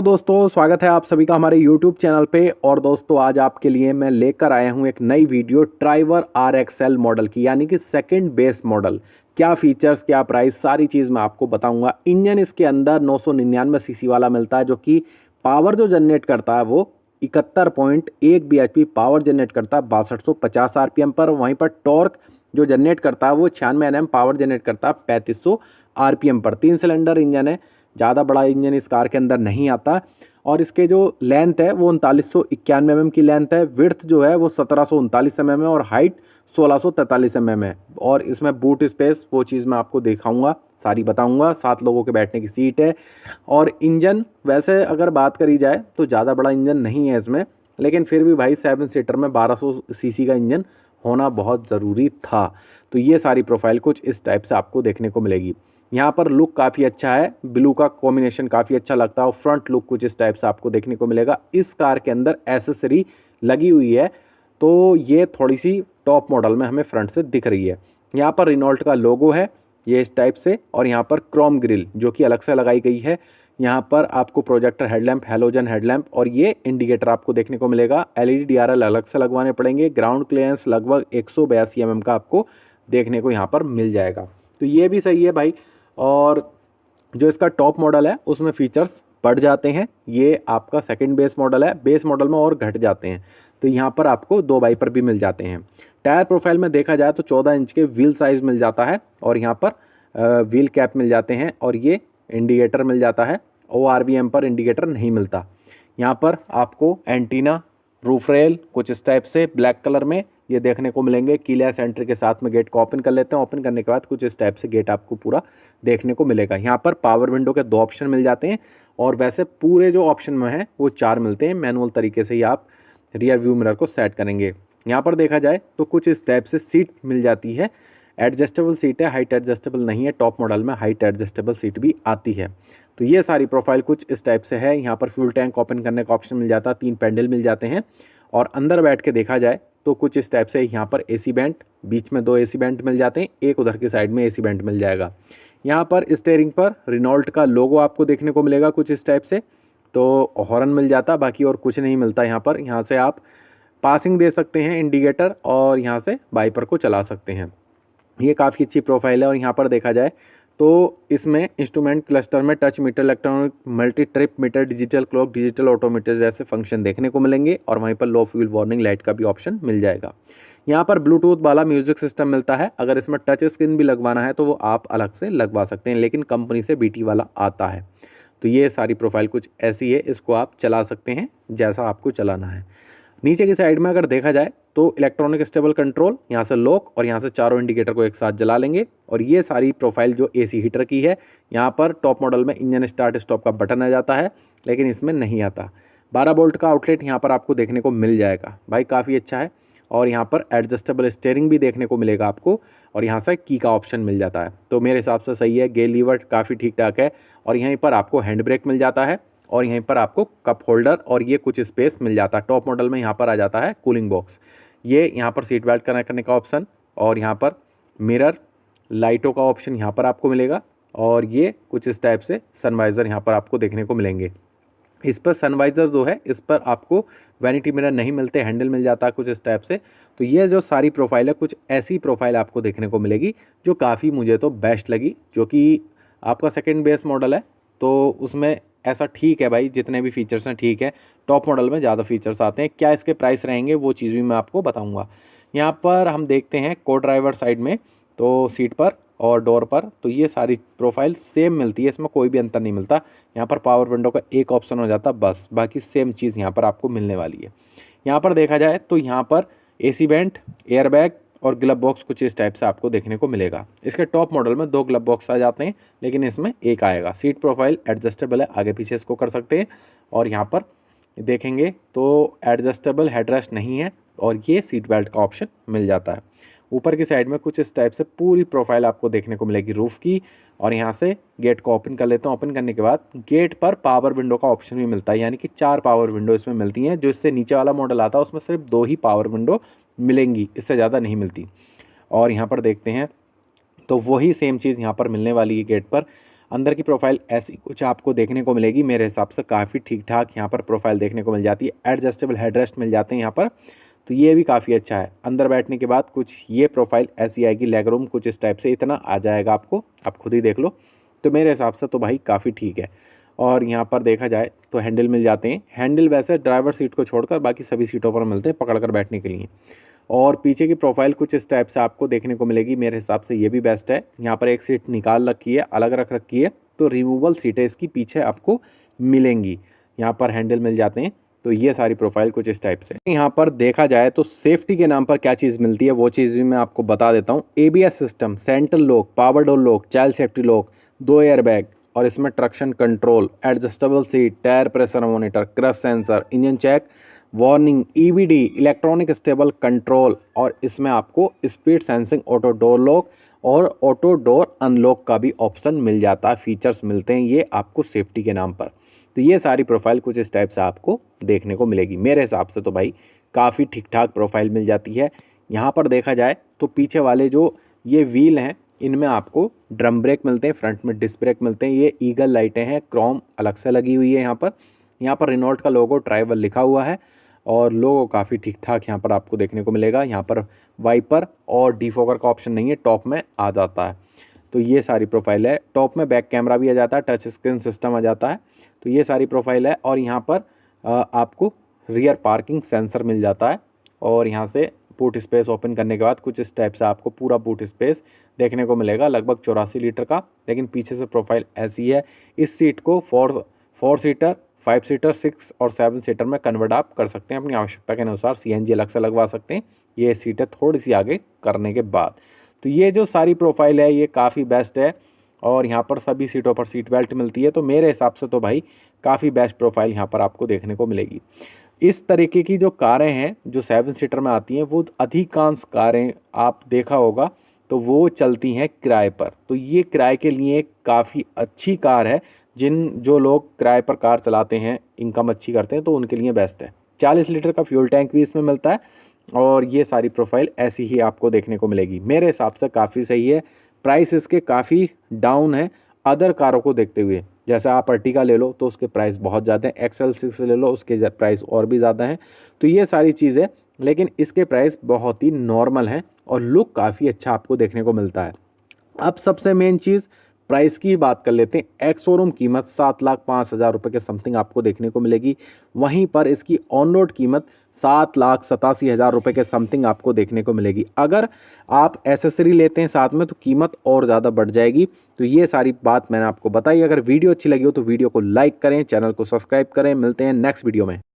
तो दोस्तों स्वागत है आप सभी का हमारे YouTube चैनल पे और दोस्तों आज आपके लिए मैं लेकर आया हूँ एक नई video Triber R XL model की यानी कि सेकंड बेस मॉडल क्या फीचर्स क्या प्राइस सारी चीज़ मैं आपको बताऊंगा इंजन इसके अंदर 999 सीसी वाला मिलता है जो कि पावर जो जनरेट करता है वो इकहत्तर पॉइंट एक B H P power generate करता है बासठ सौ पचास आर पी एम पर वहीं पर टॉर्क जो जनरेट करता है वो छियानवे एन एम पावर जनरेट करता है पैंतीस सौ आर पी एम पर तीन सिलेंडर इंजन है ज़्यादा बड़ा इंजन इस कार के अंदर नहीं आता और इसके जो लेंथ है वो उनतालीस सौ इक्यानवे एम mm की लेंथ है विर्थ जो है वो सत्रह सौ उनतालीस एम mm है और हाइट सोलह सौ तैंतालीस एम mm है और इसमें बूट स्पेस वो चीज़ मैं आपको दिखाऊंगा सारी बताऊंगा सात लोगों के बैठने की सीट है और इंजन वैसे अगर बात करी जाए तो ज़्यादा बड़ा इंजन नहीं है इसमें लेकिन फिर भी भाई सेवन सीटर में बारह सौ का इंजन होना बहुत ज़रूरी था तो ये सारी प्रोफाइल कुछ इस टाइप से आपको देखने को मिलेगी यहाँ पर लुक काफ़ी अच्छा है ब्लू का कॉम्बिनेशन काफ़ी अच्छा लगता है और फ्रंट लुक कुछ इस टाइप से आपको देखने को मिलेगा इस कार के अंदर एसेसरी लगी हुई है तो ये थोड़ी सी टॉप मॉडल में हमें फ्रंट से दिख रही है यहाँ पर रिनॉल्ट का लोगो है ये इस टाइप से और यहाँ पर क्रोम ग्रिल जो कि अलग से लगाई गई है यहाँ पर आपको प्रोजेक्टर हेडलैम्प हेलोजन हेडलैम्प और ये इंडिकेटर आपको देखने को मिलेगा एलईडी डीआरएल e अलग से लगवाने पड़ेंगे ग्राउंड क्लियरेंस लगभग एक सौ mm का आपको देखने को यहाँ पर मिल जाएगा तो ये भी सही है भाई और जो इसका टॉप मॉडल है उसमें फ़ीचर्स बढ़ जाते हैं ये आपका सेकंड बेस मॉडल है बेस मॉडल में और घट जाते हैं तो यहाँ पर आपको दो बाइपर भी मिल जाते हैं टायर प्रोफाइल में देखा जाए तो 14 इंच के व्हील साइज़ मिल जाता है और यहाँ पर व्हील कैप मिल जाते हैं और ये इंडिकेटर मिल जाता है ओ पर इंडिकेटर नहीं मिलता यहाँ पर आपको एंटीना रूफ रेल कुछ इस टाइप से ब्लैक कलर में ये देखने को मिलेंगे किलिया सेंटर के साथ में गेट को ओपन कर लेते हैं ओपन करने के बाद कुछ इस टाइप से गेट आपको पूरा देखने को मिलेगा यहाँ पर पावर विंडो के दो ऑप्शन मिल जाते हैं और वैसे पूरे जो ऑप्शन में हैं वो चार मिलते हैं मैनुअल तरीके से ही आप रियर व्यू मिरर को सेट करेंगे यहाँ पर देखा जाए तो कुछ इस टाइप से सीट मिल जाती है एडजस्टेबल सीट है हाइट एडजस्टेबल नहीं है टॉप मॉडल में हाइट एडजस्टेबल सीट भी आती है तो ये सारी प्रोफाइल कुछ इस टाइप से है यहाँ पर फ्यूल टैंक ओपन करने का ऑप्शन मिल जाता है तीन पैंडल मिल जाते हैं और अंदर बैठ के देखा जाए तो कुछ इस टाइप से यहाँ पर एसी बैंड बीच में दो एसी बैंड मिल जाते हैं एक उधर के साइड में एसी बैंड मिल जाएगा यहाँ पर स्टेयरिंग पर रिनॉल्ट का लोगो आपको देखने को मिलेगा कुछ इस टाइप से तो हॉर्न मिल जाता बाकी और कुछ नहीं मिलता यहाँ पर यहाँ से आप पासिंग दे सकते हैं इंडिकेटर और यहाँ से बाइपर को चला सकते हैं ये काफ़ी अच्छी प्रोफाइल है और यहाँ पर देखा जाए तो इसमें इंस्ट्रूमेंट क्लस्टर में tachometer electronic multi trip meter digital clock digital odometer जैसे फंक्शन देखने को मिलेंगे और वहीं पर लो फ्यूल वार्निंग लाइट का भी ऑप्शन मिल जाएगा यहाँ पर ब्लूटूथ वाला म्यूजिक सिस्टम मिलता है अगर इसमें टच स्क्रीन भी लगवाना है तो वो आप अलग से लगवा सकते हैं लेकिन कंपनी से बी वाला आता है तो ये सारी प्रोफाइल कुछ ऐसी है इसको आप चला सकते हैं जैसा आपको चलाना है नीचे की साइड में अगर देखा जाए तो इलेक्ट्रॉनिक स्टेबल कंट्रोल यहाँ से लॉक और यहाँ से चारों इंडिकेटर को एक साथ जला लेंगे और ये सारी प्रोफाइल जो एसी हीटर की है यहाँ पर टॉप मॉडल में इंजन स्टार्ट स्टॉप का बटन आ जाता है लेकिन इसमें नहीं आता बारह बोल्ट का आउटलेट यहाँ पर आपको देखने को मिल जाएगा भाई काफ़ी अच्छा है और यहाँ पर एडजस्टेबल स्टेयरिंग भी देखने को मिलेगा आपको और यहाँ से की का ऑप्शन मिल जाता है तो मेरे हिसाब से सही है गे लीवर काफ़ी ठीक ठाक है और यहीं पर आपको हैंड ब्रेक मिल जाता है और यहीं पर आपको कप होल्डर और ये कुछ स्पेस मिल जाता है टॉप मॉडल में यहाँ पर आ जाता है कूलिंग बॉक्स ये यहाँ पर सीट बेल्ट कनेक्ट करने का ऑप्शन और यहाँ पर मिरर लाइटों का ऑप्शन यहाँ पर आपको मिलेगा और ये कुछ इस टाइप से सनवाइज़र यहाँ पर आपको देखने को मिलेंगे इस पर सनवाइज़र जो है इस पर आपको वैनिटी मिरर नहीं मिलते हैंडल मिल जाता है कुछ इस टाइप से तो ये जो सारी प्रोफाइल है कुछ ऐसी प्रोफाइल आपको देखने को मिलेगी जो काफ़ी मुझे तो बेस्ट लगी जो कि आपका सेकेंड बेस्ट मॉडल है तो उसमें ऐसा ठीक है भाई जितने भी फीचर्स हैं ठीक है टॉप मॉडल में ज़्यादा फीचर्स आते हैं क्या इसके प्राइस रहेंगे वो चीज़ भी मैं आपको बताऊँगा यहाँ पर हम देखते हैं को ड्राइवर साइड में तो सीट पर और डोर पर तो ये सारी प्रोफाइल सेम मिलती है इसमें कोई भी अंतर नहीं मिलता यहाँ पर पावर विंडो का एक ऑप्शन हो जाता बस बाकी सेम चीज़ यहाँ पर आपको मिलने वाली है यहाँ पर देखा जाए तो यहाँ पर ए सी वेंट एयरबैग और ग्लब बॉक्स कुछ इस टाइप से आपको देखने को मिलेगा इसके टॉप मॉडल में दो ग्लब बॉक्स आ जाते हैं लेकिन इसमें एक आएगा सीट प्रोफाइल एडजस्टेबल है आगे पीछे इसको कर सकते हैं और यहाँ पर देखेंगे तो एडजस्टेबल हेडरेस्ट नहीं है और ये सीट बेल्ट का ऑप्शन मिल जाता है ऊपर की साइड में कुछ इस टाइप से पूरी प्रोफाइल आपको देखने को मिलेगी रूफ़ की और यहाँ से गेट को ओपन कर लेते हैं ओपन करने के बाद गेट पर पावर विंडो का ऑप्शन भी मिलता है यानी कि चार पावर विंडो इसमें मिलती हैं जो इससे नीचे वाला मॉडल आता है उसमें सिर्फ दो ही पावर विंडो मिलेंगी इससे ज़्यादा नहीं मिलती और यहाँ पर देखते हैं तो वही सेम चीज़ यहाँ पर मिलने वाली है गेट पर अंदर की प्रोफाइल ऐसी कुछ आपको देखने को मिलेगी मेरे हिसाब से काफ़ी ठीक ठाक यहाँ पर प्रोफाइल देखने को मिल जाती है एडजस्टेबल हेडरेस्ट मिल जाते हैं यहाँ पर तो ये भी काफ़ी अच्छा है अंदर बैठने के बाद कुछ ये प्रोफाइल ऐसी आएगी लेग रूम कुछ इस टाइप से इतना आ जाएगा आपको आप खुद ही देख लो तो मेरे हिसाब से तो भाई काफ़ी ठीक है और यहाँ पर देखा जाए तो हैंडल मिल जाते हैं हैंडल वैसे ड्राइवर सीट को छोड़कर बाकी सभी सीटों पर मिलते हैं पकड़कर बैठने के लिए और पीछे की प्रोफाइल कुछ इस टाइप से आपको देखने को मिलेगी मेरे हिसाब से ये भी बेस्ट है यहाँ पर एक सीट निकाल रखी है अलग रख रखी है तो रिमूवल सीटें इसकी पीछे आपको मिलेंगी यहाँ पर हैंडल मिल जाते हैं तो ये सारी प्रोफाइल कुछ इस टाइप से यहाँ पर देखा जाए तो सेफ्टी के नाम पर क्या चीज़ मिलती है वो चीज़ भी मैं आपको बता देता हूँ A system central lock power door lock child safety lock दो एयरबैग और इसमें traction control adjustable seat tyre pressure monitor crash sensor engine check warning EBD electronic stable control और इसमें आपको speed sensing auto door lock और auto door unlock का भी option मिल जाता है फीचर्स मिलते हैं ये आपको सेफ्टी के नाम पर तो ये सारी प्रोफाइल कुछ इस टाइप से आपको देखने को मिलेगी मेरे हिसाब से तो भाई काफ़ी ठीक ठाक प्रोफाइल मिल जाती है यहाँ पर देखा जाए तो पीछे वाले जो ये व्हील हैं इनमें आपको ड्रम ब्रेक मिलते हैं फ्रंट में डिस्क ब्रेक मिलते हैं ये ईगल लाइटें हैं क्रोम अलग से लगी हुई है यहाँ पर यहाँ पर रिनोल्ट का लोगो ट्राइवल लिखा हुआ है और लोगो काफ़ी ठीक ठाक यहाँ पर आपको देखने को मिलेगा यहाँ पर वाइपर और डीफोकर का ऑप्शन नहीं है टॉप में आ जाता है तो ये सारी प्रोफाइल है टॉप में बैक कैमरा भी आ जाता है टच स्क्रीन सिस्टम आ जाता है तो ये सारी प्रोफाइल है और यहाँ पर आपको रियर पार्किंग सेंसर मिल जाता है और यहाँ से बूट स्पेस ओपन करने के बाद कुछ इस टाइप से आपको पूरा बूट स्पेस देखने को मिलेगा लगभग चौरासी लीटर का लेकिन पीछे से प्रोफाइल ऐसी है इस सीट को four four seater five seater six और सेवन सीटर में कन्वर्ट आप कर सकते हैं अपनी आवश्यकता के अनुसार सी अलग से लगवा सकते हैं ये सीटें थोड़ी सी आगे करने के बाद तो ये जो सारी प्रोफाइल है ये काफ़ी बेस्ट है और यहाँ पर सभी सीटों पर सीट बेल्ट मिलती है तो मेरे हिसाब से तो भाई काफ़ी बेस्ट प्रोफाइल यहाँ पर आपको देखने को मिलेगी इस तरीके की जो कारें हैं जो सेवन सीटर में आती हैं वो अधिकांश कारें आप देखा होगा तो वो चलती हैं किराए पर तो ये किराए के लिए काफ़ी अच्छी कार है जिन जो लोग किराए पर कार चलाते हैं इनकम अच्छी करते हैं तो उनके लिए बेस्ट है चालीस लीटर का फ्यूल टैंक भी इसमें मिलता है और ये सारी प्रोफाइल ऐसी ही आपको देखने को मिलेगी मेरे हिसाब से काफ़ी सही है प्राइस इसके काफ़ी डाउन है अदर कारों को देखते हुए जैसे आप अर्टिका ले लो तो उसके प्राइस बहुत ज़्यादा हैं एक्सएल सिक्स ले लो उसके प्राइस और भी ज़्यादा हैं तो ये सारी चीज़ें लेकिन इसके प्राइस बहुत ही नॉर्मल हैं और लुक काफ़ी अच्छा आपको देखने को मिलता है अब सबसे मेन चीज़ प्राइस की बात कर लेते हैं एक्स शोरूम कीमत सात लाख पाँच हज़ार रुपये के समथिंग आपको देखने को मिलेगी वहीं पर इसकी ऑन रोड कीमत सात लाख सतासी हज़ार रुपये के समथिंग आपको देखने को मिलेगी अगर आप एसेसरी लेते हैं साथ में तो कीमत और ज़्यादा बढ़ जाएगी तो ये सारी बात मैंने आपको बताई अगर वीडियो अच्छी लगी हो तो वीडियो को लाइक करें चैनल को सब्सक्राइब करें मिलते हैं नेक्स्ट वीडियो में